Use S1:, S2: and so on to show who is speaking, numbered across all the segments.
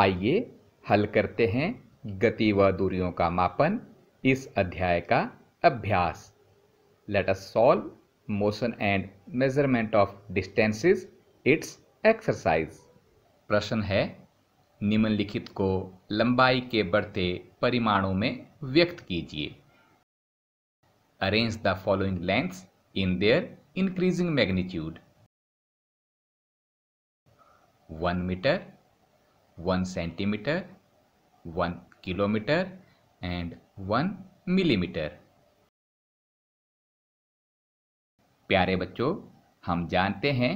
S1: आइए हल करते हैं गति व दूरियों का मापन इस अध्याय का अभ्यास let us solve motion and measurement of distances it's exercise प्रश्न है निम्नलिखित को लंबाई के बढ़ते परिमाणों में व्यक्त कीजिए arrange the following lengths in their increasing magnitude one metre one centimetre one kilometre and one millimetre प्यारे बच्चों हम जानते हैं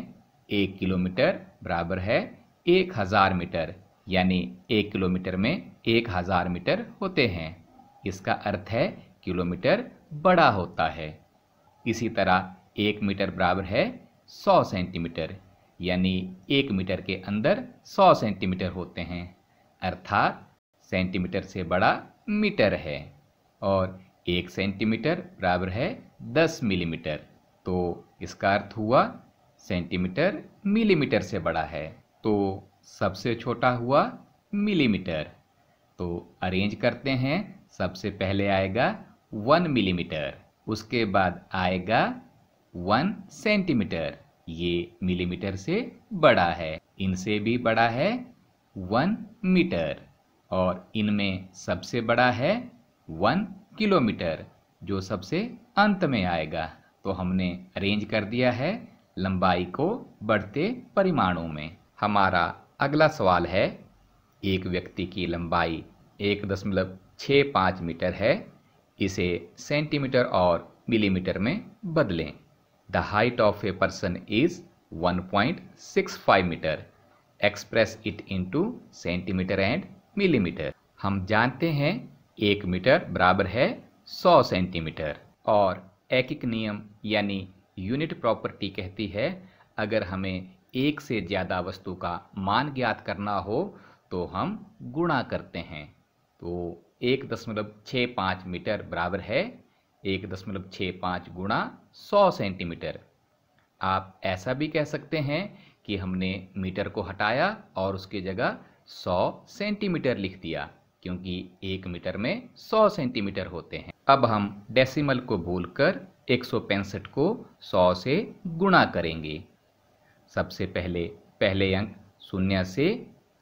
S1: एक किलोमीटर बराबर है एक हज़ार मीटर यानी एक किलोमीटर में एक हज़ार मीटर होते हैं इसका अर्थ है किलोमीटर बड़ा होता है इसी तरह एक मीटर बराबर है सौ सेंटीमीटर यानी एक मीटर के अंदर सौ सेंटीमीटर होते हैं अर्थात सेंटीमीटर से बड़ा मीटर है और एक सेंटीमीटर बराबर है दस मिलीमीटर तो इसका अर्थ हुआ सेंटीमीटर मिलीमीटर से बड़ा है तो सबसे छोटा हुआ मिलीमीटर तो अरेंज करते हैं सबसे पहले आएगा वन मिलीमीटर उसके बाद आएगा वन सेंटीमीटर ये मिलीमीटर से बड़ा है इनसे भी बड़ा है वन मीटर और इनमें सबसे बड़ा है वन किलोमीटर जो सबसे अंत में आएगा तो हमने अरेंज कर दिया है लंबाई को बढ़ते परिमाणों में हमारा अगला सवाल है एक व्यक्ति की लंबाई एक दशमलव छः पाँच मीटर है इसे सेंटीमीटर और मिलीमीटर में बदलें The height of a person is 1.65 metre express it into centimetre and millimetre हम जानते हैं एक मीटर बराबर है 100 सेंटीमीटर और एक एक नियम यानी यूनिट प्रॉपर्टी कहती है अगर हमें एक से ज़्यादा वस्तु का मान ज्ञात करना हो तो हम गुणा करते हैं तो एक दशमलव छः पाँच मीटर बराबर है एक दशमलव छः पाँच गुणा सौ सेंटीमीटर आप ऐसा भी कह सकते हैं कि हमने मीटर को हटाया और उसकी जगह सौ सेंटीमीटर लिख दिया क्योंकि एक मीटर में सौ सेंटीमीटर होते हैं अब हम डेसिमल को भूलकर एक सौ पैंसठ को सौ से गुणा करेंगे सबसे पहले पहले अंक शून्य से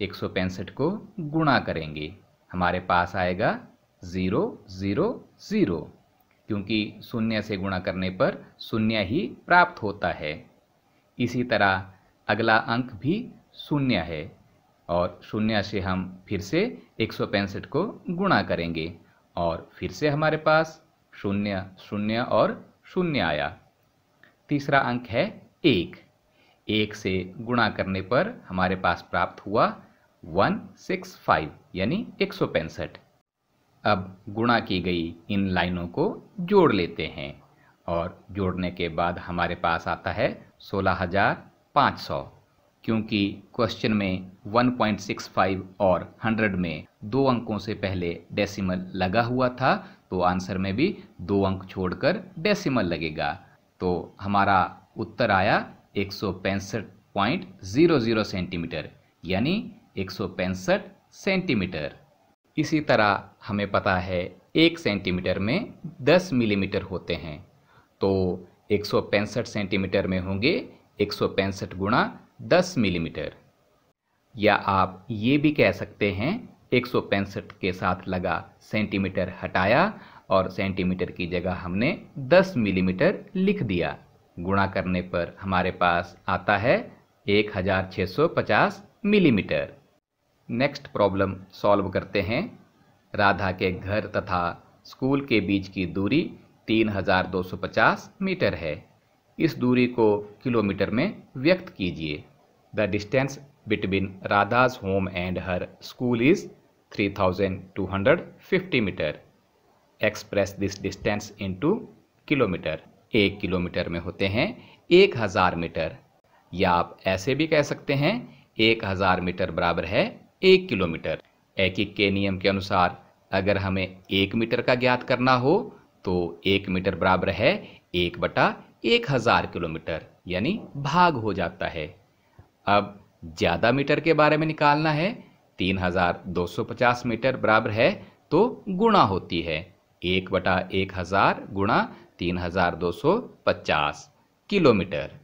S1: एक सौ पैंसठ को गुणा करेंगे हमारे पास आएगा ज़ीरो ज़ीरो ज़ीरो क्योंकि शून्य से गुणा करने पर शून्य ही प्राप्त होता है इसी तरह अगला अंक भी शून्य है और शून्य से हम फिर से एक को गुणा करेंगे और फिर से हमारे पास शून्य शून्य और शून्य आया तीसरा अंक है एक एक से गुणा करने पर हमारे पास प्राप्त हुआ वन सिक्स फाइव यानी एक सौ पैंसठ अब गुणा की गई इन लाइनों को जोड़ लेते हैं और जोड़ने के बाद हमारे पास आता है सोलह हज़ार पाँच सौ क्योंकि क्वेश्चन में 1.65 और 100 में दो अंकों से पहले डेसिमल लगा हुआ था तो आंसर में भी दो अंक छोड़कर डेसिमल लगेगा तो हमारा उत्तर आया एक सेंटीमीटर यानी एक सेंटीमीटर इसी तरह हमें पता है एक सेंटीमीटर में दस मिलीमीटर होते हैं तो एक सौ पैंसठ सेंटीमीटर में होंगे एक सौ पैंसठ गुणा दस मिलीमीटर या आप ये भी कह सकते हैं एक सौ पैंसठ के साथ लगा सेंटीमीटर हटाया और सेंटीमीटर की जगह हमने दस मिलीमीटर लिख दिया गुणा करने पर हमारे पास आता है एक हज़ार छः सौ पचास मिलीमीटर नेक्स्ट प्रॉब्लम सॉल्व करते हैं राधा के घर तथा स्कूल के बीच की दूरी 3250 मीटर है इस दूरी को किलोमीटर में व्यक्त कीजिए the distance between Radha's home and her school is 3250 metre express this distance into kilometre एक किलोमीटर में होते हैं 1000 मीटर या आप ऐसे भी कह सकते हैं एक हज़ार मीटर बराबर है एक किलोमीटर एक के नियम के अनुसार अगर हमें एक मीटर का ज्ञात करना हो तो एक मीटर बराबर है एक बटा एक हजार किलोमीटर यानी भाग हो जाता है अब ज़्यादा मीटर के बारे में निकालना है तीन हजार दो सौ पचास मीटर बराबर है तो गुणा होती है एक बटा एक हजार गुणा तीन हजार दो सौ पचास किलोमीटर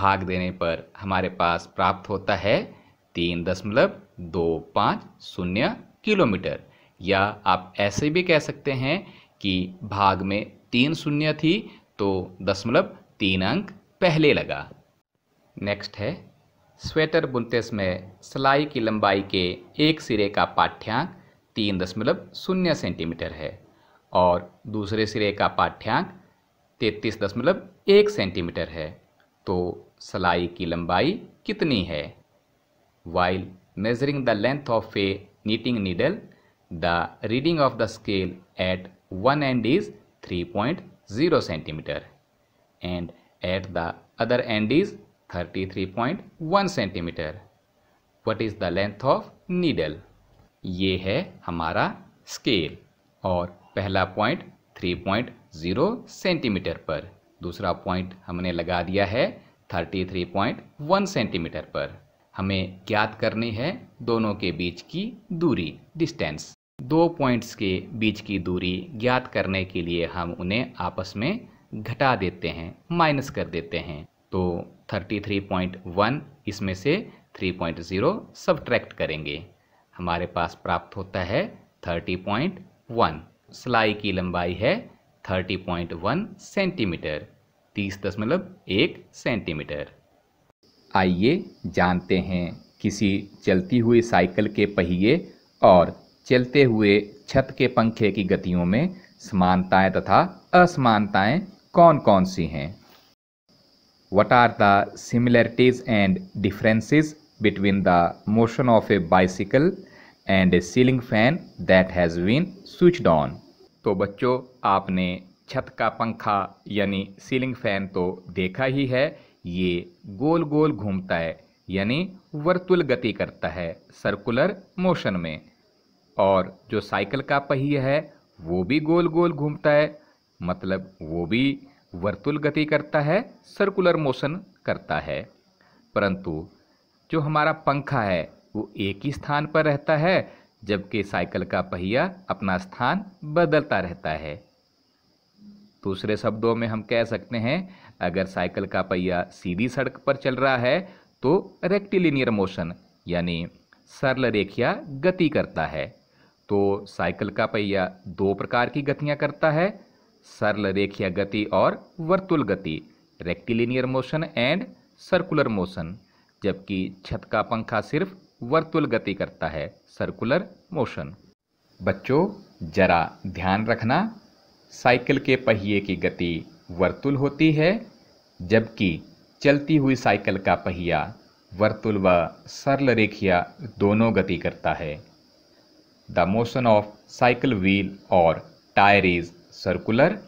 S1: भाग देने पर हमारे पास प्राप्त होता है तीन दशमलव दो पाँच शून्य किलोमीटर या आप ऐसे भी कह सकते हैं कि भाग में तीन शून्य थी तो दशमलव तीन अंक पहले लगा नेक्स्ट है स्वेटर बुनते समय सिलाई की लंबाई के एक सिरे का पाठ्यांक तीन दशमलव शून्य सेंटीमीटर है और दूसरे सिरे का पाठ्यांक तैंतीस दशमलव एक सेंटीमीटर है तो सिलाई की लंबाई कितनी है While measuring the length of a knitting needle, the reading of the scale at one end is 3.0 cm and at the other end is 33.1 cm What is the length of needle? ye hai hamara scale aur pehla point 3.0 cm par dusra point humne laga diya hai 33.1 cm par हमें ज्ञात करनी है दोनों के बीच की दूरी distance दो points के बीच की दूरी ज्ञात करने के लिए हम उन्हें आपस में घटा देते हैं माइनस कर देते हैं तो 33.1 इसमें से 3.0 सब्ट्रैक्ट करेंगे हमारे पास प्राप्त होता है 30.1 सिलाई की लंबाई है 30.1 सेंटीमीटर तीस दशमलव एक सेंटीमीटर आइए जानते हैं किसी चलती हुई साइकिल के पहिए और चलते हुए छत के पंखे की गतियों में समानताएं तथा असमानताएं कौन कौन सी हैं what are the similarities and differences between the motion of a bicycle and a ceiling fan that has been switch on तो बच्चों आपने छत का पंखा यानी सीलिंग फैन तो देखा ही है ये गोल गोल घूमता है यानी वर्तुल गति करता है सर्कुलर मोशन में और जो साइकिल का पहिया है वो भी गोल गोल घूमता है मतलब वो भी वर्तुल गति करता है सर्कुलर मोशन करता है परंतु जो हमारा पंखा है वो एक ही स्थान पर रहता है जबकि साइकिल का पहिया अपना स्थान बदलता रहता है दूसरे शब्दों में हम कह सकते हैं अगर साइकिल का पहिया सीधी सड़क पर चल रहा है तो रेक्टिलिनियर मोशन यानी सरल रेखिया गति करता है तो साइकिल का पहिया दो प्रकार की गतियां करता है सरल रेखिया गति और वर्तुल गति rectilinear motion and circular motion जबकि छत का पंखा सिर्फ वर्तुल गति करता है सर्कुलर मोशन बच्चों जरा ध्यान रखना साइकिल के पहिए की गति वर्तुल होती है जबकि चलती हुई साइकिल का पहिया वर्तुल व सरल रेखिया दोनों गति करता है the motion of cycle wheel और tyre is circular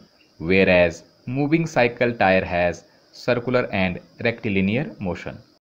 S1: whereas moving cycle tyre has circular and rectilinear motion